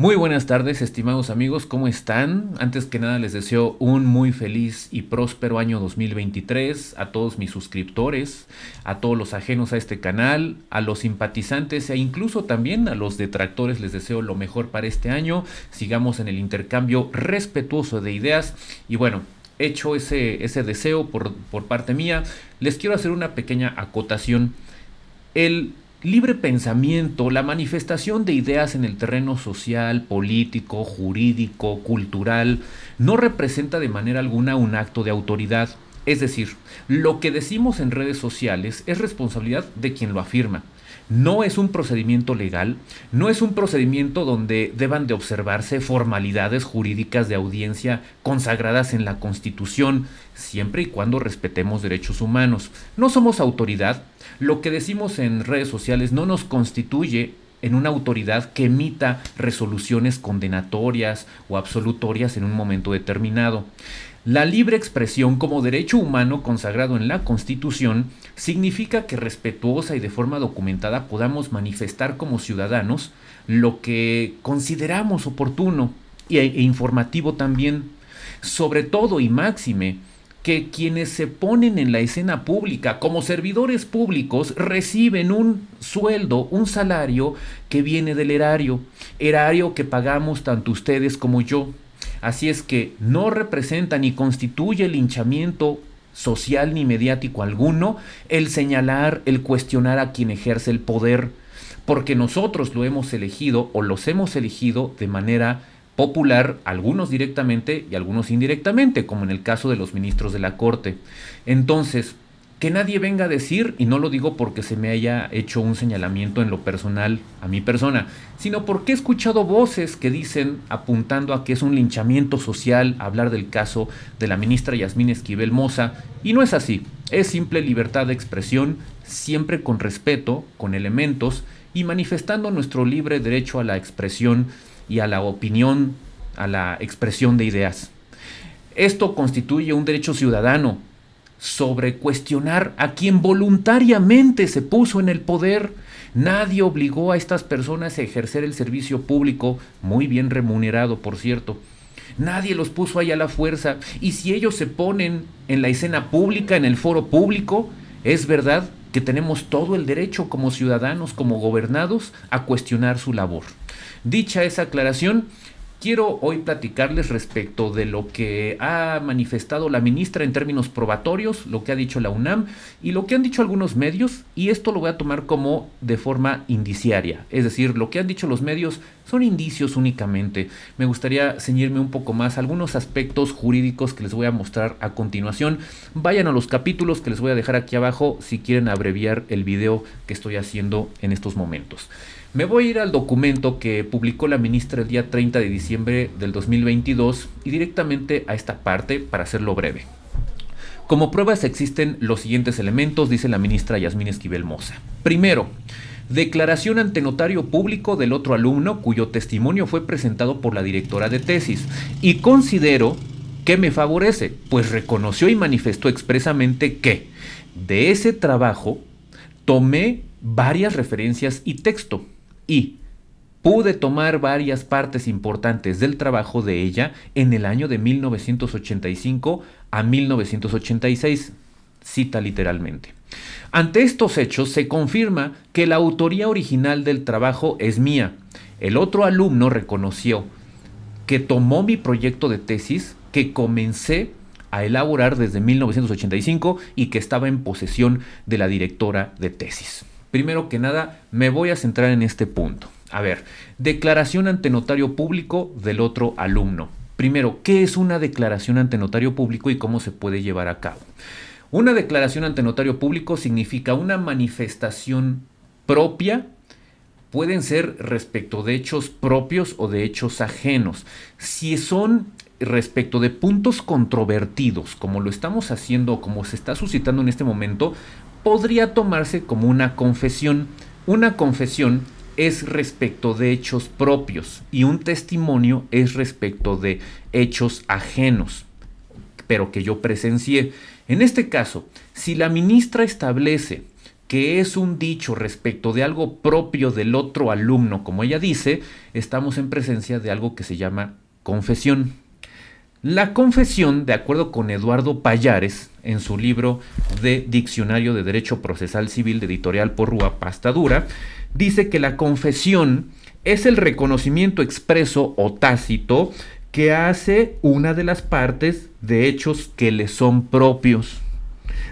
Muy buenas tardes, estimados amigos, ¿cómo están? Antes que nada les deseo un muy feliz y próspero año 2023 a todos mis suscriptores, a todos los ajenos a este canal, a los simpatizantes e incluso también a los detractores les deseo lo mejor para este año. Sigamos en el intercambio respetuoso de ideas y bueno, hecho ese, ese deseo por, por parte mía, les quiero hacer una pequeña acotación. El Libre pensamiento, la manifestación de ideas en el terreno social, político, jurídico, cultural, no representa de manera alguna un acto de autoridad. Es decir, lo que decimos en redes sociales es responsabilidad de quien lo afirma. No es un procedimiento legal, no es un procedimiento donde deban de observarse formalidades jurídicas de audiencia consagradas en la Constitución, siempre y cuando respetemos derechos humanos. No somos autoridad, lo que decimos en redes sociales no nos constituye en una autoridad que emita resoluciones condenatorias o absolutorias en un momento determinado. La libre expresión como derecho humano consagrado en la Constitución significa que respetuosa y de forma documentada podamos manifestar como ciudadanos lo que consideramos oportuno e, e, informativo también. Sobre todo y máxime, que quienes se ponen en la escena pública como servidores públicos reciben un sueldo, un salario que viene del erario, erario que pagamos tanto ustedes como yo. Así es que no representa ni constituye el hinchamiento social ni mediático alguno el señalar, el cuestionar a quien ejerce el poder, porque nosotros lo hemos elegido o los hemos elegido de manera popular, algunos directamente y algunos indirectamente, como en el caso de los ministros de la Corte. Entonces, que nadie venga a decir, y no lo digo porque se me haya hecho un señalamiento en lo personal a mi persona, sino porque he escuchado voces que dicen, apuntando a que es un linchamiento social hablar del caso de la ministra Yasmín Esquivel Moza, y no es así, es simple libertad de expresión, siempre con respeto, con elementos, y manifestando nuestro libre derecho a la expresión y a la opinión, a la expresión de ideas. Esto constituye un derecho ciudadano sobre cuestionar a quien voluntariamente se puso en el poder. Nadie obligó a estas personas a ejercer el servicio público, muy bien remunerado, por cierto. Nadie los puso ahí a la fuerza. Y si ellos se ponen en la escena pública, en el foro público, es verdad que tenemos todo el derecho como ciudadanos, como gobernados, a cuestionar su labor. Dicha esa aclaración, Quiero hoy platicarles respecto de lo que ha manifestado la ministra en términos probatorios, lo que ha dicho la UNAM y lo que han dicho algunos medios, y esto lo voy a tomar como de forma indiciaria, es decir, lo que han dicho los medios son indicios únicamente. Me gustaría ceñirme un poco más algunos aspectos jurídicos que les voy a mostrar a continuación. Vayan a los capítulos que les voy a dejar aquí abajo si quieren abreviar el video que estoy haciendo en estos momentos. Me voy a ir al documento que publicó la ministra el día 30 de diciembre del 2022 y directamente a esta parte para hacerlo breve. Como pruebas existen los siguientes elementos, dice la ministra Yasmín Esquivel Moza. Primero, declaración ante notario público del otro alumno cuyo testimonio fue presentado por la directora de tesis y considero que me favorece, pues reconoció y manifestó expresamente que de ese trabajo tomé varias referencias y texto y pude tomar varias partes importantes del trabajo de ella en el año de 1985 a 1986, cita literalmente. Ante estos hechos se confirma que la autoría original del trabajo es mía. El otro alumno reconoció que tomó mi proyecto de tesis que comencé a elaborar desde 1985 y que estaba en posesión de la directora de tesis primero que nada me voy a centrar en este punto. A ver, declaración ante notario público del otro alumno. Primero, ¿qué es una declaración ante notario público y cómo se puede llevar a cabo? Una declaración ante notario público significa una manifestación propia pueden ser respecto de hechos propios o de hechos ajenos. Si son respecto de puntos controvertidos, como lo estamos haciendo, como se está suscitando en este momento, podría tomarse como una confesión. Una confesión es respecto de hechos propios y un testimonio es respecto de hechos ajenos, pero que yo presencié. En este caso, si la ministra establece que es un dicho respecto de algo propio del otro alumno, como ella dice, estamos en presencia de algo que se llama confesión. La confesión, de acuerdo con Eduardo Payares, en su libro de Diccionario de Derecho Procesal Civil de editorial Porrúa, Pastadura, dice que la confesión es el reconocimiento expreso o tácito que hace una de las partes de hechos que le son propios,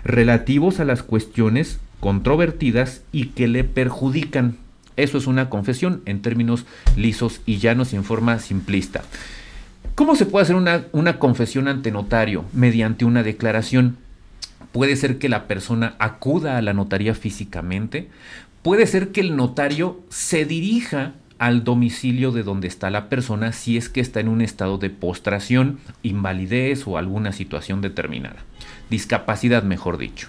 relativos a las cuestiones controvertidas y que le perjudican. Eso es una confesión en términos lisos y llanos y en forma simplista. ¿Cómo se puede hacer una, una confesión ante notario? Mediante una declaración. Puede ser que la persona acuda a la notaría físicamente, puede ser que el notario se dirija al domicilio de donde está la persona si es que está en un estado de postración, invalidez o alguna situación determinada. Discapacidad, mejor dicho.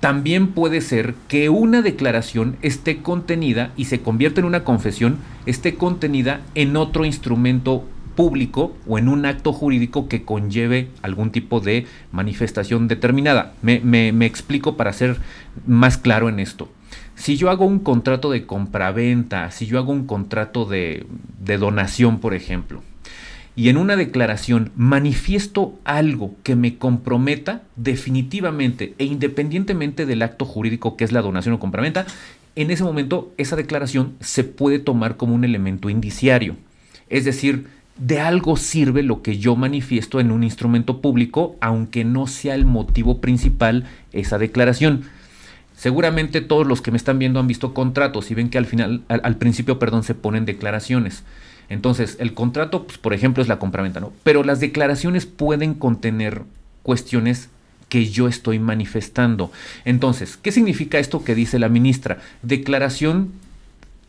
También puede ser que una declaración esté contenida y se convierta en una confesión, esté contenida en otro instrumento público o en un acto jurídico que conlleve algún tipo de manifestación determinada. Me, explico para ser más claro en esto. Si yo hago un contrato de compraventa, si yo hago un contrato de, de donación, por ejemplo, y en una declaración manifiesto algo que me comprometa definitivamente e independientemente del acto jurídico que es la donación o compraventa, en ese momento esa declaración se puede tomar como un elemento indiciario. Es decir, de algo sirve lo que yo manifiesto en un instrumento público, aunque no sea el motivo principal esa declaración. Seguramente todos los que me están viendo han visto contratos y ven que al final, al, principio, perdón, se ponen declaraciones. Entonces, el contrato, pues, por ejemplo, es la compraventa, ¿no? Pero las declaraciones pueden contener cuestiones que yo estoy manifestando. Entonces, ¿qué significa esto que dice la ministra? Declaración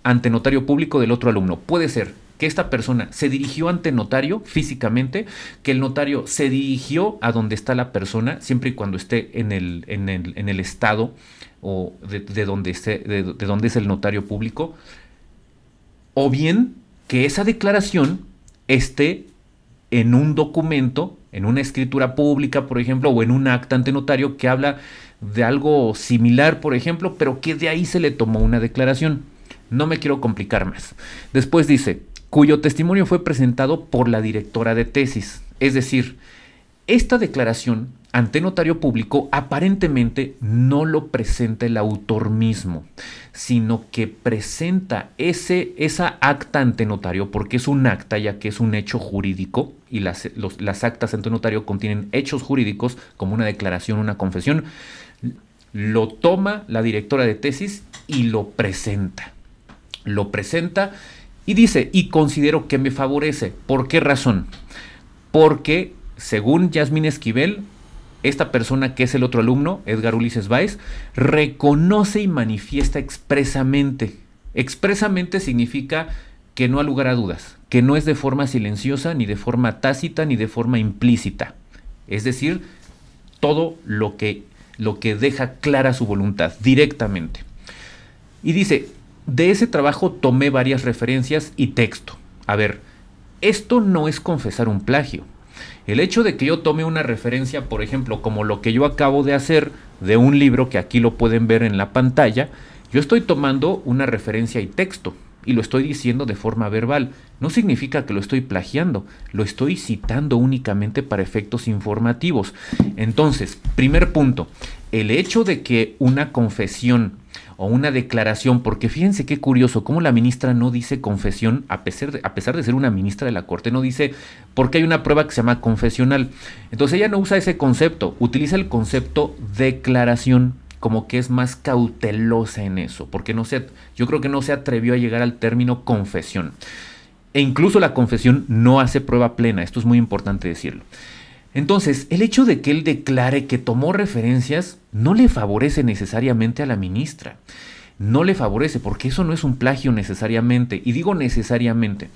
ante notario público del otro alumno. Puede ser que esta persona se dirigió ante notario físicamente, que el notario se dirigió a donde está la persona, siempre y cuando esté en el, en el, estado o de, donde esté, de, de donde es el notario público, o bien que esa declaración esté en un documento, en una escritura pública, por ejemplo, o en un acta ante notario que habla de algo similar, por ejemplo, pero que de ahí se le tomó una declaración. No me quiero complicar más. Después dice, cuyo testimonio fue presentado por la directora de tesis. Es decir, esta declaración ante notario público aparentemente no lo presenta el autor mismo, sino que presenta ese, esa acta ante notario, porque es un acta ya que es un hecho jurídico y las, las actas ante notario contienen hechos jurídicos como una declaración, una confesión, lo toma la directora de tesis y lo presenta lo presenta y dice, y considero que me favorece. ¿Por qué razón? Porque, según Yasmín Esquivel, esta persona que es el otro alumno, Edgar Ulises Baez, reconoce y manifiesta expresamente. Expresamente significa que no ha lugar a dudas, que no es de forma silenciosa, ni de forma tácita, ni de forma implícita. Es decir, todo lo que, lo que deja clara su voluntad directamente. Y dice, de ese trabajo tomé varias referencias y texto. A ver, esto no es confesar un plagio. El hecho de que yo tome una referencia, por ejemplo, como lo que yo acabo de hacer de un libro que aquí lo pueden ver en la pantalla, yo estoy tomando una referencia y texto y lo estoy diciendo de forma verbal. No significa que lo estoy plagiando, lo estoy citando únicamente para efectos informativos. Entonces, primer punto, el hecho de que una confesión o una declaración, porque fíjense qué curioso, cómo la ministra no dice confesión, a pesar, de, a pesar de ser una ministra de la Corte, no dice, porque hay una prueba que se llama confesional. Entonces ella no usa ese concepto, utiliza el concepto declaración como que es más cautelosa en eso, porque no sé yo creo que no se atrevió a llegar al término confesión. E incluso la confesión no hace prueba plena, esto es muy importante decirlo. Entonces, el hecho de que él declare que tomó referencias no le favorece necesariamente a la ministra. No le favorece porque eso no es un plagio necesariamente. Y digo necesariamente.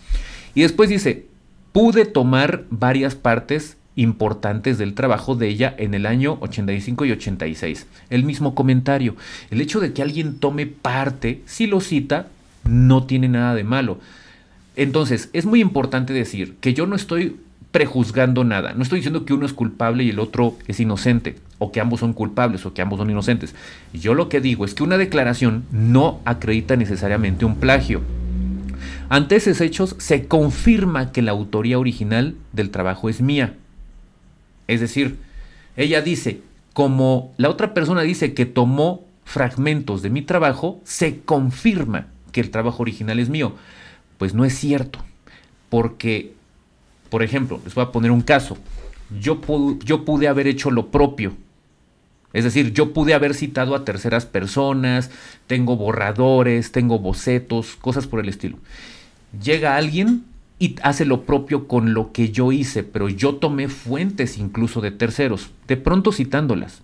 Y después dice, pude tomar varias partes importantes del trabajo de ella en el año 85 y 86. El mismo comentario. El hecho de que alguien tome parte, si lo cita, no tiene nada de malo. Entonces, es muy importante decir que yo no estoy prejuzgando nada. No estoy diciendo que uno es culpable y el otro es inocente, o que ambos son culpables o que ambos son inocentes. Yo lo que digo es que una declaración no acredita necesariamente un plagio. Ante esos hechos se confirma que la autoría original del trabajo es mía. Es decir, ella dice, como la otra persona dice que tomó fragmentos de mi trabajo, se confirma que el trabajo original es mío. Pues no es cierto, porque por ejemplo, les voy a poner un caso. Yo, pude, haber hecho lo propio. Es decir, yo pude haber citado a terceras personas, tengo borradores, tengo bocetos, cosas por el estilo. Llega alguien y hace lo propio con lo que yo hice, pero yo tomé fuentes incluso de terceros, de pronto citándolas.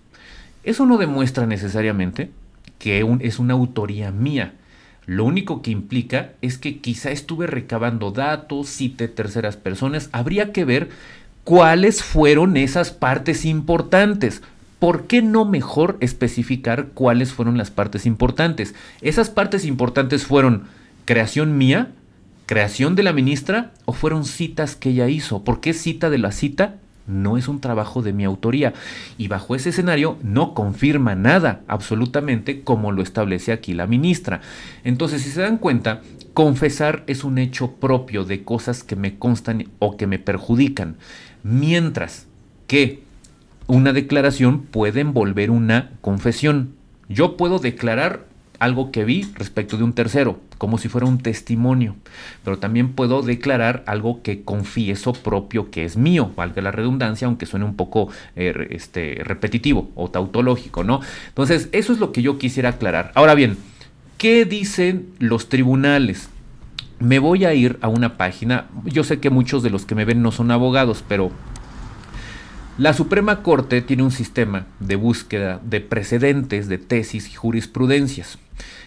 Eso no demuestra necesariamente que es una autoría mía. Lo único que implica es que quizá estuve recabando datos, cité terceras personas, habría que ver cuáles fueron esas partes importantes. ¿Por qué no mejor especificar cuáles fueron las partes importantes? Esas partes importantes fueron creación mía, creación de la ministra o fueron citas que ella hizo. ¿Por qué cita de la cita no es un trabajo de mi autoría. Y bajo ese escenario no confirma nada absolutamente como lo establece aquí la ministra. Entonces, si se dan cuenta, confesar es un hecho propio de cosas que me constan o que me perjudican. Mientras que una declaración puede envolver una confesión. Yo puedo declarar algo que vi respecto de un tercero, como si fuera un testimonio, pero también puedo declarar algo que confieso propio que es mío, valga la redundancia, aunque suene un poco eh, este, repetitivo o tautológico, ¿no? Entonces, eso es lo que yo quisiera aclarar. Ahora bien, ¿qué dicen los tribunales? Me voy a ir a una página, yo sé que muchos de los que me ven no son abogados, pero la Suprema Corte tiene un sistema de búsqueda de precedentes, de tesis y jurisprudencias.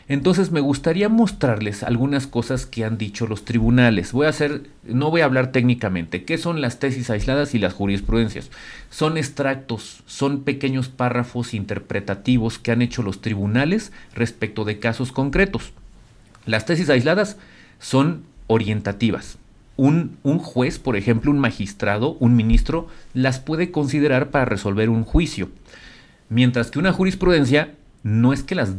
Entonces me gustaría mostrarles algunas cosas que han dicho los tribunales. Voy a hacer, no voy a hablar técnicamente, ¿qué son las tesis aisladas y las jurisprudencias? Son extractos, son pequeños párrafos interpretativos que han hecho los tribunales respecto de casos concretos. Las tesis aisladas son orientativas. Un, un, juez, por ejemplo, un magistrado, un ministro, las puede considerar para resolver un juicio. Mientras que una jurisprudencia no es que las,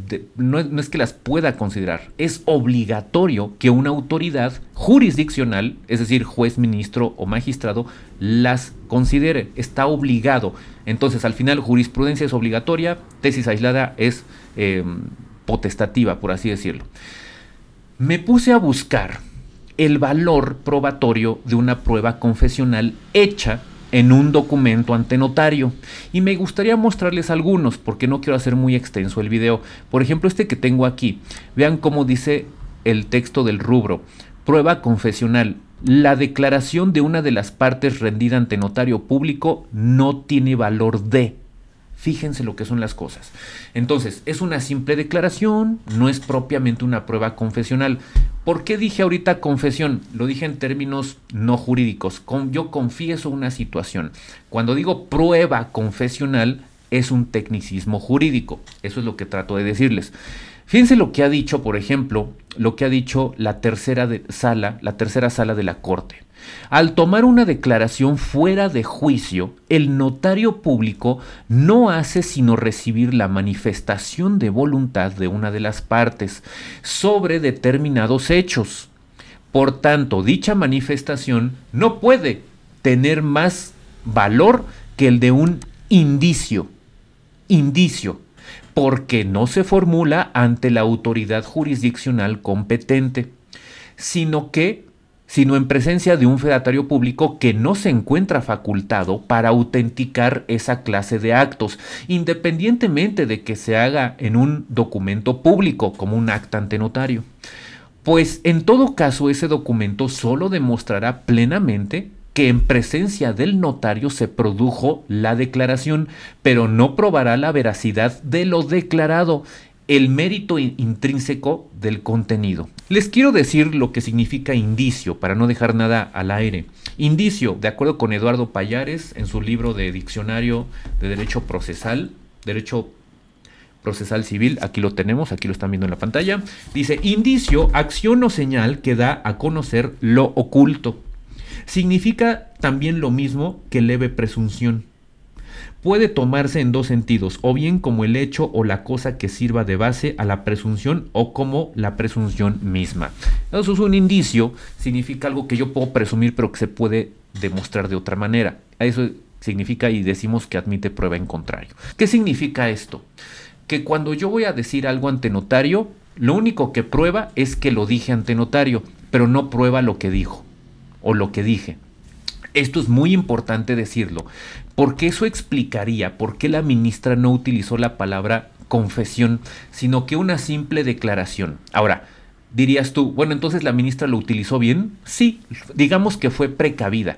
es que las pueda considerar. Es obligatorio que una autoridad jurisdiccional, es decir, juez, ministro o magistrado, las considere. Está obligado. Entonces, al final, jurisprudencia es obligatoria, tesis aislada es em, potestativa, por así decirlo. Me puse a buscar el valor probatorio de una prueba confesional hecha en un documento ante notario. Y me gustaría mostrarles algunos porque no quiero hacer muy extenso el video. Por ejemplo, este que tengo aquí. Vean cómo dice el texto del rubro. Prueba confesional. La declaración de una de las partes rendida ante notario público no tiene valor de Fíjense lo que son las cosas. Entonces, es una simple declaración, no es propiamente una prueba confesional. ¿Por qué dije ahorita confesión? Lo dije en términos no jurídicos. yo confieso una situación. Cuando digo prueba confesional, es un tecnicismo jurídico. Eso es lo que trato de decirles. Fíjense lo que ha dicho, por ejemplo, lo que ha dicho la tercera sala, la tercera sala de la Corte. Al tomar una declaración fuera de juicio, el notario público no hace sino recibir la manifestación de voluntad de una de las partes sobre determinados hechos. Por tanto, dicha manifestación no puede tener más valor que el de un indicio. Indicio porque no se formula ante la autoridad jurisdiccional competente, sino que sino en presencia de un fedatario público que no se encuentra facultado para autenticar esa clase de actos, independientemente de que se haga en un documento público, como un acta ante notario. Pues en todo caso ese documento solo demostrará plenamente que en presencia del notario se produjo la declaración, pero no probará la veracidad de lo declarado, el mérito intrínseco del contenido. Les quiero decir lo que significa indicio, para no dejar nada al aire. Indicio, de acuerdo con Eduardo Payares, en su libro de Diccionario de Derecho Procesal, Derecho procesal civil, aquí lo tenemos, aquí lo están viendo en la pantalla, dice indicio, acción o señal que da a conocer lo oculto. Significa también lo mismo que leve presunción puede tomarse en dos sentidos, o bien como el hecho o la cosa que sirva de base a la presunción o como la presunción misma. Eso es un indicio, significa algo que yo puedo presumir pero que se puede demostrar de otra manera. Eso significa y decimos que admite prueba en contrario. ¿Qué significa esto? Que cuando yo voy a decir algo ante notario, lo único que prueba es que lo dije ante notario, pero no prueba lo que dijo o lo que dije. Esto es muy importante decirlo. Porque eso explicaría por qué la ministra no utilizó la palabra confesión, sino que una simple declaración. Ahora, dirías tú, bueno, entonces la ministra lo utilizó bien. Sí, digamos que fue precavida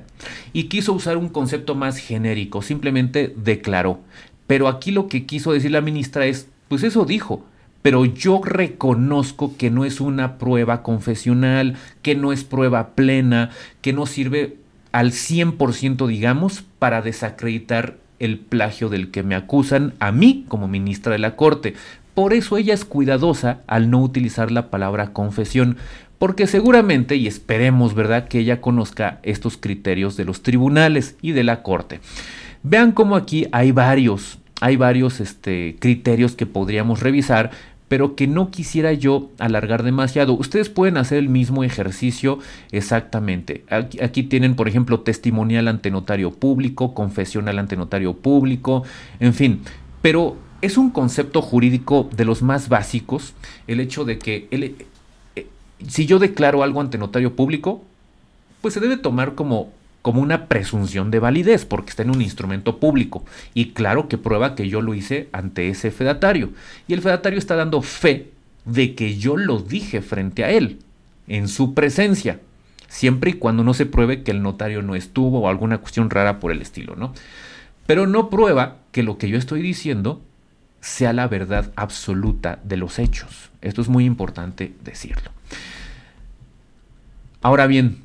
y quiso usar un concepto más genérico, simplemente declaró. Pero aquí lo que quiso decir la ministra es, pues eso dijo, pero yo reconozco que no es una prueba confesional, que no es prueba plena, que no sirve al 100%, digamos, para desacreditar el plagio del que me acusan a mí como ministra de la Corte. Por eso ella es cuidadosa al no utilizar la palabra confesión, porque seguramente, y esperemos, ¿verdad?, que ella conozca estos criterios de los tribunales y de la Corte. Vean cómo aquí hay varios, hay varios este, criterios que podríamos revisar pero que no quisiera yo alargar demasiado. Ustedes pueden hacer el mismo ejercicio exactamente. Aquí, tienen, por ejemplo, testimonial ante notario público, confesional ante notario público, en fin, pero es un concepto jurídico de los más básicos el hecho de que eh, si yo declaro algo ante notario público, pues se debe tomar como como una presunción de validez, porque está en un instrumento público. Y claro que prueba que yo lo hice ante ese fedatario. Y el fedatario está dando fe de que yo lo dije frente a él, en su presencia, siempre y cuando no se pruebe que el notario no estuvo o alguna cuestión rara por el estilo, ¿no? Pero no prueba que lo que yo estoy diciendo sea la verdad absoluta de los hechos. Esto es muy importante decirlo. Ahora bien,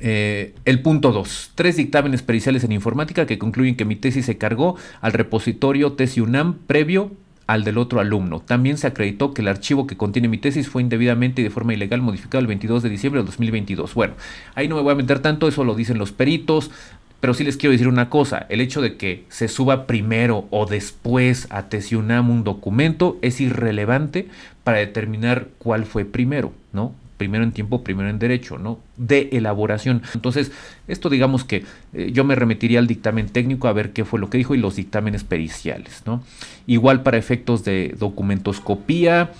eh, el punto 2. Tres dictámenes periciales en informática que concluyen que mi tesis se cargó al repositorio UNAM previo al del otro alumno. También se acreditó que el archivo que contiene mi tesis fue indebidamente y de forma ilegal modificado el 22 de diciembre del 2022. Bueno, ahí no me voy a meter tanto, eso lo dicen los peritos, pero sí les quiero decir una cosa, el hecho de que se suba primero o después a UNAM un documento es irrelevante para determinar cuál fue primero, ¿no? primero en tiempo, primero en derecho, ¿no? De elaboración. Entonces, esto digamos que eh, yo me remitiría al dictamen técnico a ver qué fue lo que dijo y los dictámenes periciales, ¿no? Igual para efectos de documentoscopía.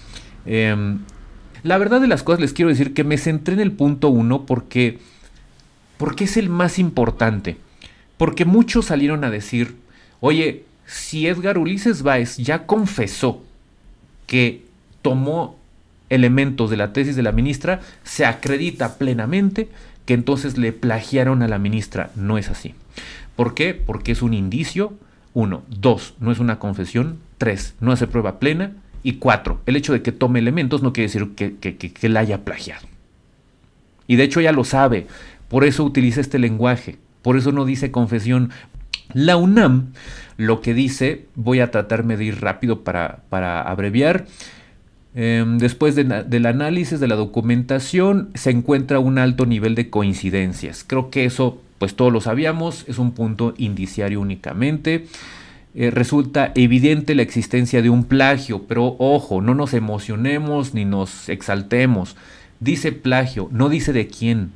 Em, la verdad de las cosas les quiero decir que me centré en el punto uno porque, porque es el más importante. Porque muchos salieron a decir, oye, si Edgar Ulises Báez ya confesó que tomó elementos de la tesis de la ministra, se acredita plenamente que entonces le plagiaron a la ministra. No es así. ¿Por qué? Porque es un indicio. Uno. Dos, no es una confesión. Tres, no hace prueba plena. Y cuatro, el hecho de que tome elementos no quiere decir que, la haya plagiado. Y de hecho ella lo sabe. Por eso utiliza este lenguaje. Por eso no dice confesión. La UNAM lo que dice, voy a tratarme de ir rápido para, para abreviar, Em, después del análisis de la documentación se encuentra un alto nivel de coincidencias. Creo que eso pues todos lo sabíamos, es un punto indiciario únicamente. Eh, resulta evidente la existencia de un plagio, pero ojo, no nos emocionemos ni nos exaltemos. Dice plagio, no dice de quién.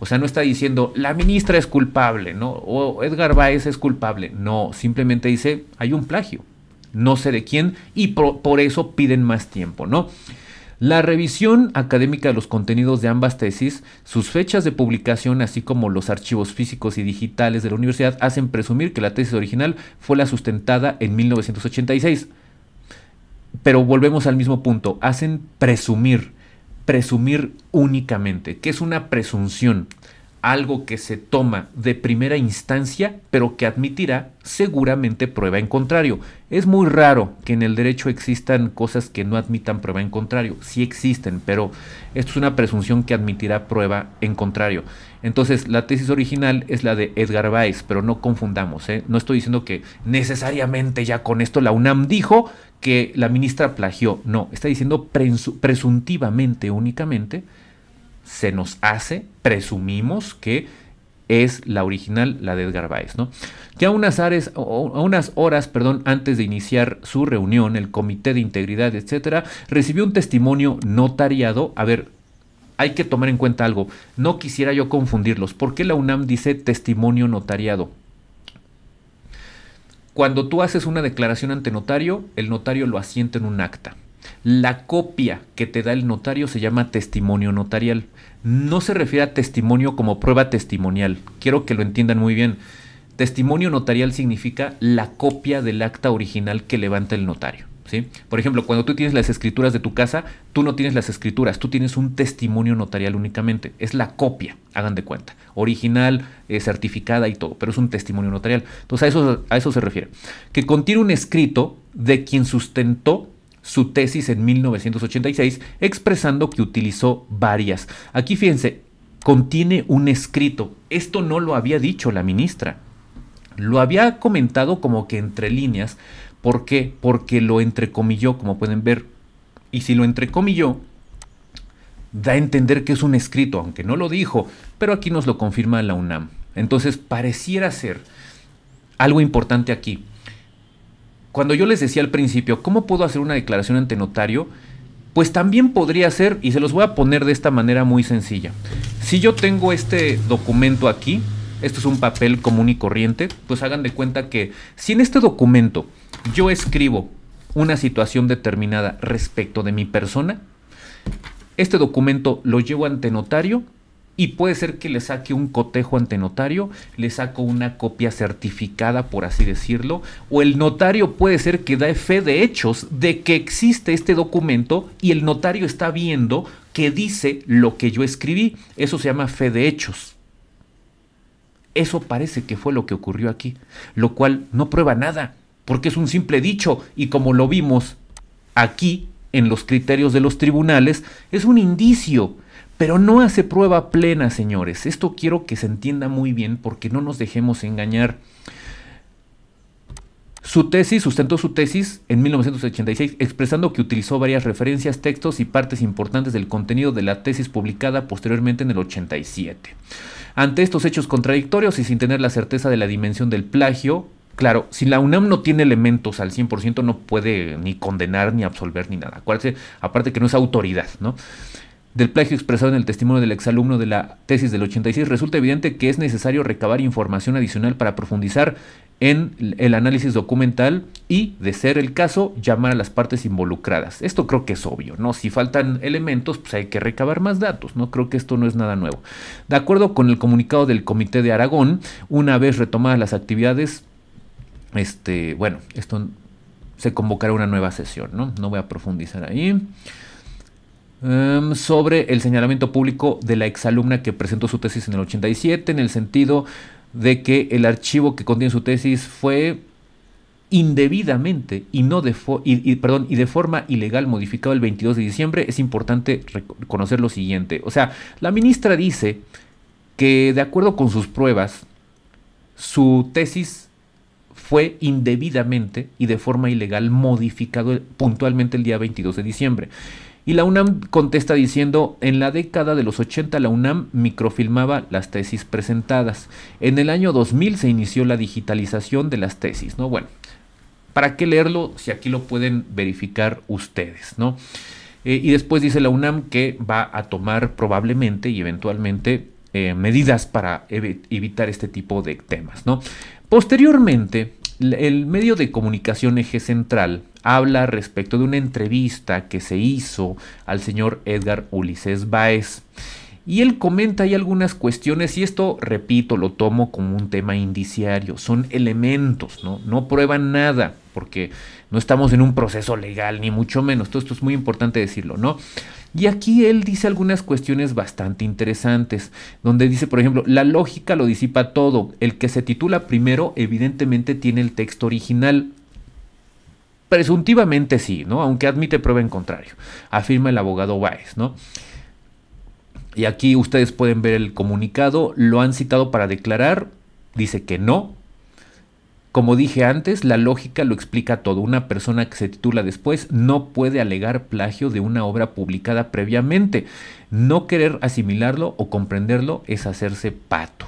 O sea, no está diciendo la ministra es culpable, ¿no? O Edgar Baez es culpable. No, simplemente dice hay un plagio no sé de quién, y por, eso piden más tiempo, ¿no? La revisión académica de los contenidos de ambas tesis, sus fechas de publicación, así como los archivos físicos y digitales de la universidad, hacen presumir que la tesis original fue la sustentada en 1986. Pero volvemos al mismo punto, hacen presumir, presumir únicamente, que es una presunción algo que se toma de primera instancia, pero que admitirá seguramente prueba en contrario. Es muy raro que en el derecho existan cosas que no admitan prueba en contrario. Sí existen, pero esto es una presunción que admitirá prueba en contrario. Entonces, la tesis original es la de Edgar Weiss, pero no confundamos. ¿eh? No estoy diciendo que necesariamente ya con esto la UNAM dijo que la ministra plagió. No, está diciendo presuntivamente únicamente se nos hace, presumimos que es la original, la de Edgar Báez. ¿no? Ya unas, a unas horas perdón, antes de iniciar su reunión, el Comité de Integridad, etcétera, recibió un testimonio notariado. A ver, hay que tomar en cuenta algo. No quisiera yo confundirlos. ¿Por qué la UNAM dice testimonio notariado? Cuando tú haces una declaración ante notario, el notario lo asiente en un acta. La copia que te da el notario se llama testimonio notarial. No se refiere a testimonio como prueba testimonial. Quiero que lo entiendan muy bien. Testimonio notarial significa la copia del acta original que levanta el notario. ¿sí? Por ejemplo, cuando tú tienes las escrituras de tu casa, tú no tienes las escrituras, tú tienes un testimonio notarial únicamente. Es la copia, hagan de cuenta. Original, eh, certificada y todo, pero es un testimonio notarial. Entonces a eso, a eso se refiere. Que contiene un escrito de quien sustentó su tesis en 1986 expresando que utilizó varias. Aquí fíjense, contiene un escrito. Esto no lo había dicho la ministra. Lo había comentado como que entre líneas. ¿Por qué? Porque lo entrecomilló, como pueden ver. Y si lo entrecomilló, da a entender que es un escrito, aunque no lo dijo, pero aquí nos lo confirma la UNAM. Entonces pareciera ser algo importante aquí. Cuando yo les decía al principio, ¿cómo puedo hacer una declaración ante notario? Pues también podría ser, y se los voy a poner de esta manera muy sencilla. Si yo tengo este documento aquí, esto es un papel común y corriente, pues hagan de cuenta que si en este documento yo escribo una situación determinada respecto de mi persona, este documento lo llevo ante notario y puede ser que le saque un cotejo ante notario, le saco una copia certificada, por así decirlo, o el notario puede ser que da fe de hechos de que existe este documento y el notario está viendo que dice lo que yo escribí. Eso se llama fe de hechos. Eso parece que fue lo que ocurrió aquí, lo cual no prueba nada, porque es un simple dicho y como lo vimos aquí en los criterios de los tribunales, es un indicio pero no hace prueba plena, señores. Esto quiero que se entienda muy bien porque no nos dejemos engañar. Su tesis, sustentó su tesis en 1986 expresando que utilizó varias referencias, textos y partes importantes del contenido de la tesis publicada posteriormente en el 87. Ante estos hechos contradictorios y sin tener la certeza de la dimensión del plagio, Claro, si la UNAM no tiene elementos al 100%, no puede ni condenar, ni absolver, ni nada. aparte que no es autoridad, ¿no? del plagio expresado en el testimonio del exalumno de la tesis del 86, resulta evidente que es necesario recabar información adicional para profundizar en el análisis documental y, de ser el caso, llamar a las partes involucradas. Esto creo que es obvio, ¿no? Si faltan elementos, pues hay que recabar más datos, ¿no? Creo que esto no es nada nuevo. De acuerdo con el comunicado del Comité de Aragón, una vez retomadas las actividades, este, bueno, esto se convocará una nueva sesión, ¿no? No voy a profundizar ahí. Em, sobre el señalamiento público de la exalumna que presentó su tesis en el 87, en el sentido de que el archivo que contiene su tesis fue indebidamente y no de perdón, y de forma ilegal modificado el 22 de diciembre, es importante reconocer lo siguiente. O sea, la ministra dice que de acuerdo con sus pruebas, su tesis fue indebidamente y de forma ilegal modificado puntualmente el día 22 de diciembre. Y la UNAM contesta diciendo, en la década de los 80 la UNAM microfilmaba las tesis presentadas. En el año 2000 se inició la digitalización de las tesis, ¿no? Bueno, ¿para qué leerlo si aquí lo pueden verificar ustedes, ¿no? Eh, y después dice la UNAM que va a tomar probablemente y eventualmente eh, medidas para evitar este tipo de temas, ¿no? Posteriormente, el medio de comunicación Eje Central habla respecto de una entrevista que se hizo al señor Edgar Ulises Baez Y él comenta ahí algunas cuestiones y esto, repito, lo tomo como un tema indiciario. Son elementos, ¿no? No prueban nada, porque no estamos en un proceso legal, ni mucho menos. Todo esto es muy importante decirlo, ¿no? Y aquí él dice algunas cuestiones bastante interesantes, donde dice, por ejemplo, la lógica lo disipa todo. El que se titula primero, evidentemente, tiene el texto original. Presuntivamente sí, ¿no? Aunque admite prueba en contrario, afirma el abogado Báez, ¿no? Y aquí ustedes pueden ver el comunicado, lo han citado para declarar, dice que no, como dije antes, la lógica lo explica todo. Una persona que se titula después no puede alegar plagio de una obra publicada previamente. No querer asimilarlo o comprenderlo es hacerse pato.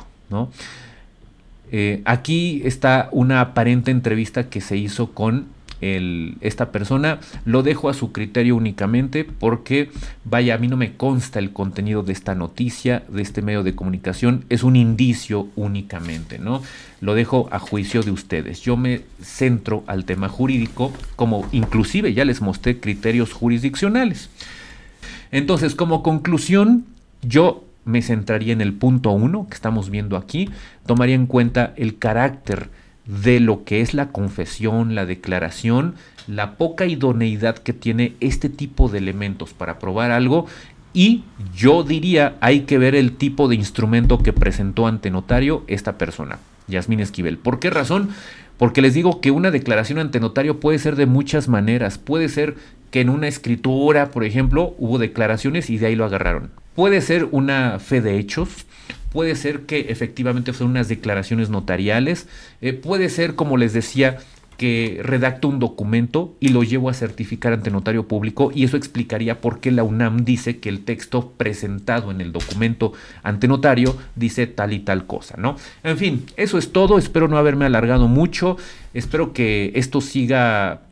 Eh, aquí está una aparente entrevista que se hizo con esta persona. Lo dejo a su criterio únicamente porque, vaya, a mí no me consta el contenido de esta noticia, de este medio de comunicación. Es un indicio únicamente, ¿no? Lo dejo a juicio de ustedes. Yo me centro al tema jurídico, como inclusive ya les mostré criterios jurisdiccionales. Entonces, como conclusión, yo me centraría en el punto 1 que estamos viendo aquí, tomaría en cuenta el carácter de lo que es la confesión, la declaración, la poca idoneidad que tiene este tipo de elementos para probar algo y yo diría hay que ver el tipo de instrumento que presentó ante notario esta persona, Yasmín Esquivel. ¿Por qué razón? Porque les digo que una declaración ante notario puede ser de muchas maneras. Puede ser que en una escritura, por ejemplo, hubo declaraciones y de ahí lo agarraron. Puede ser una fe de hechos, puede ser que efectivamente son unas declaraciones notariales, eh, puede ser, como les decía, que redacto un documento y lo llevo a certificar ante notario público y eso explicaría por qué la UNAM dice que el texto presentado en el documento ante notario dice tal y tal cosa, ¿no? En fin, eso es todo, espero no haberme alargado mucho, espero que esto siga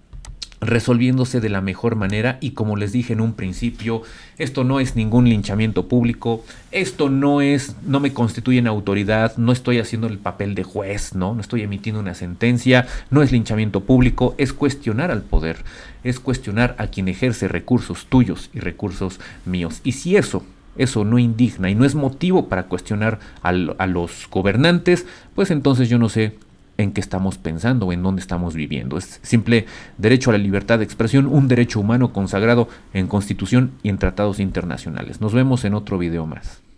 resolviéndose de la mejor manera y como les dije en un principio, esto no es ningún linchamiento público, esto no es, no me constituyen autoridad, no estoy haciendo el papel de juez, ¿no? No estoy emitiendo una sentencia, no es linchamiento público, es cuestionar al poder, es cuestionar a quien ejerce recursos tuyos y recursos míos. Y si eso eso no indigna y no es motivo para cuestionar a los gobernantes, pues entonces yo no sé en qué estamos pensando o en dónde estamos viviendo. Es simple derecho a la libertad de expresión, un derecho humano consagrado en Constitución y en tratados internacionales. Nos vemos en otro video más.